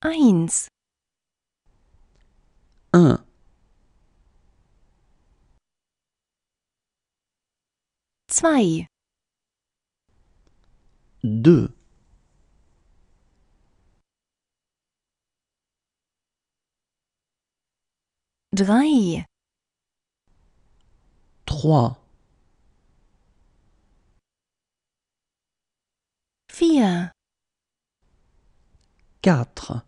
Eins. Un. Deux. Trois. Quatre.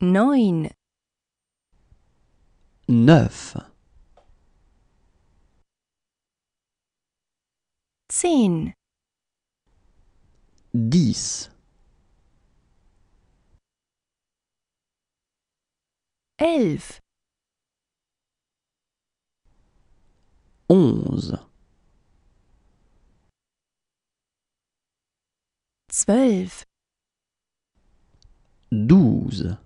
Neun. Neuf. Dix. Onze. Douze.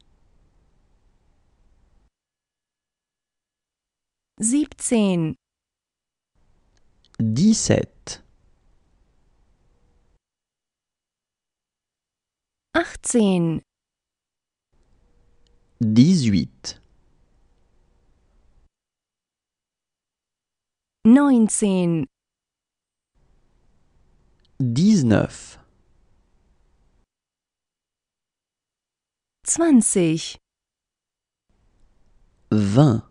siebzehn, dix-sept, achtzehn, dix-huit, neunzehn, dix-neuf, zwanzig, vingt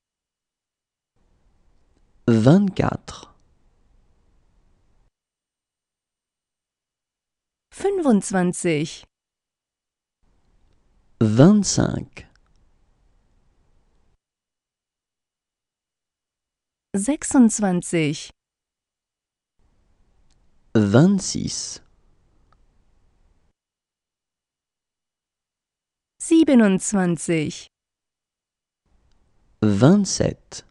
vingt-quatre, fünfundzwanzig, vingt-cinq, sechsundzwanzig, vingt siebenundzwanzig, vingt-sept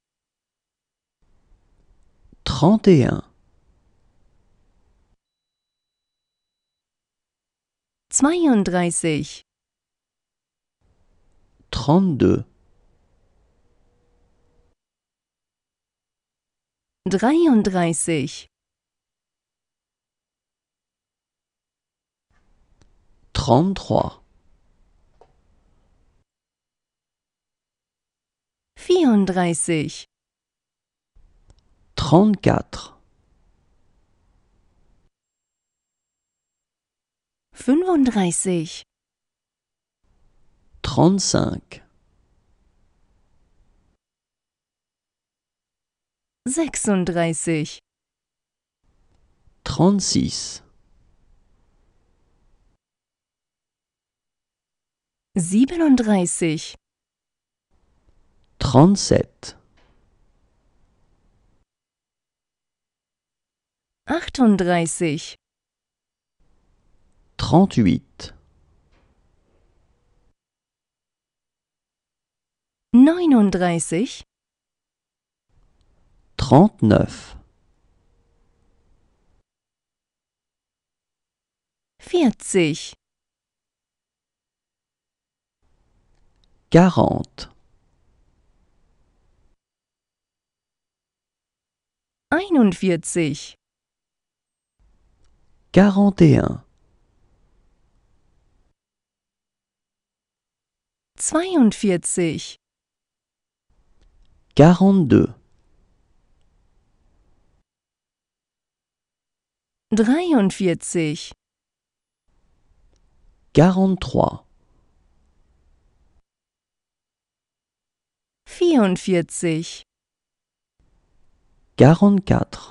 trente et un. Zweiunddreißig. Trente-deux. Dreiunddreißig. Vierunddreißig. Trente-quatre. Fünfunddreißig. Trente-cinq. Sechsunddreißig. trente Siebenunddreißig. Trente-sept. achtunddreißig, trente-huit, neununddreißig, trente-neuf, vierzig, einundvierzig, quarante et un, zweiundvierzig, quarante-deux, dreiundvierzig, quarante-trois, vierundvierzig, quarante-quatre,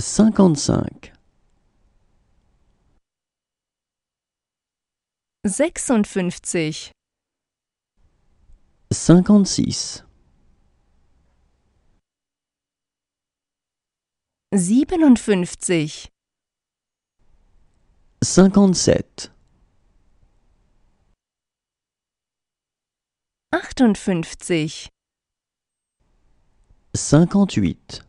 cinquante-cinq, sechsundfünfzig, cinquante-six, siebenundfünfzig, cinquante-sept, achtundfünfzig, cinquante-huit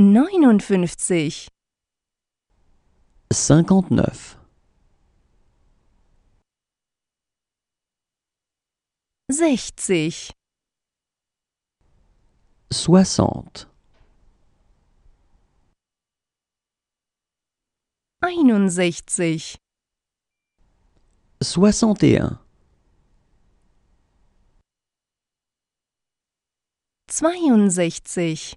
neunundfünfzig, cinquante-neuf, sechzig, soixante, einundsechzig, soixante zweiundsechzig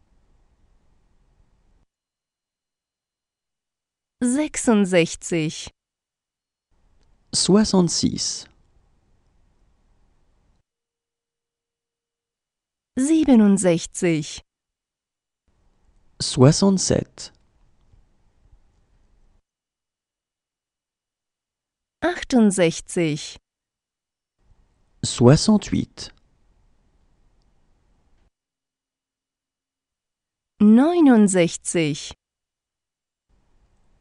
sechsundsechzig, soixante-six, siebenundsechzig, soixante-sept, achtundsechzig, soixante-huit, neunundsechzig,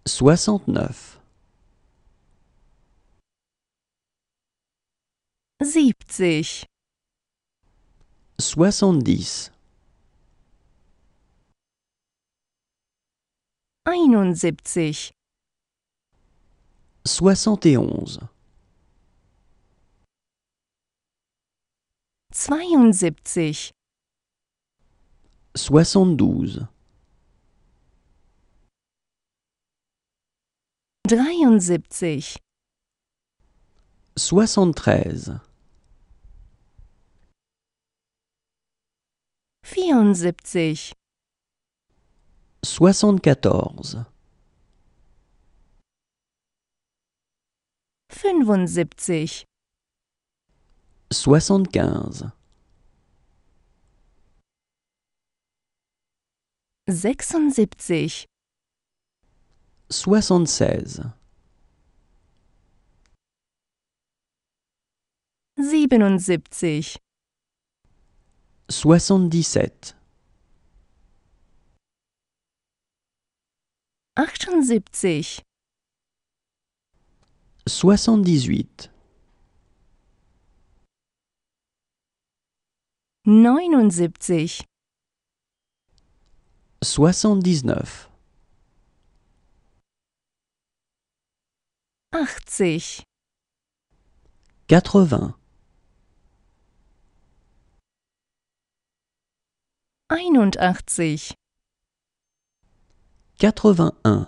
Soixante-neuf. Siebzig. Soixante-dix. Soixante et Soixante-douze. 73 73 74 74 75 75 76 soixante-seize, siebenundsiebzig, soixante-dix-sept, achtundsiebzig, neunundsiebzig, soixante achtzig, quatre-vingts, einundachtzig, quatre-vingt-un,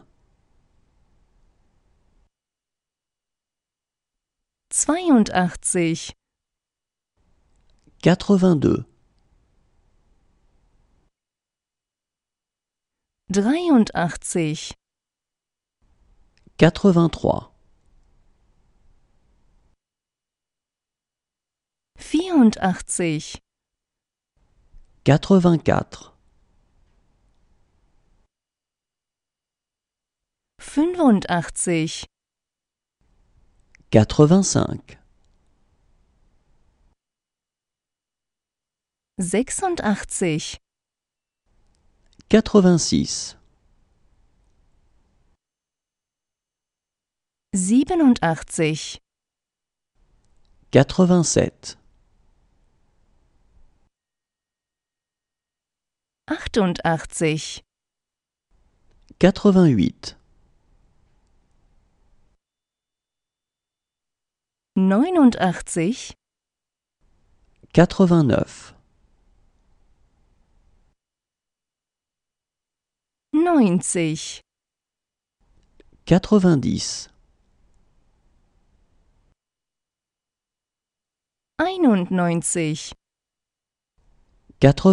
zweiundachtzig, quatre-vingt-deux, dreiundachtzig, quatre-vingt-trois. vierundachtzig, quatre-vingt-quatre, fünfundachtzig, quatre-vingt-cinq, sechsundachtzig, quatre-vingt-six, siebenundachtzig, quatre-vingt-sept. achtundachtzig, quatre-vingt-huit, neunundachtzig, quatre-vingt-neuf, neunzig, einundneunzig, quatre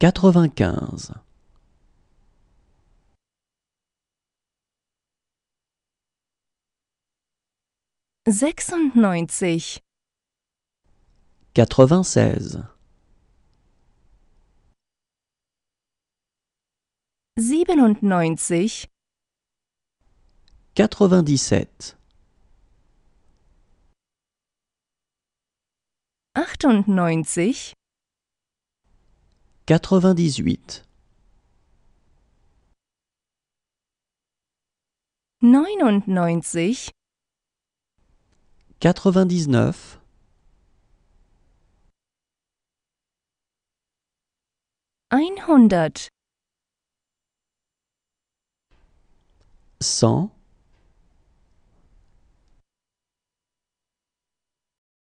quatre sechsundneunzig quatre-vingt-seize siebenundneunzig quatre-vingt-dix-sept achtundneunzig 98 99 99 100 100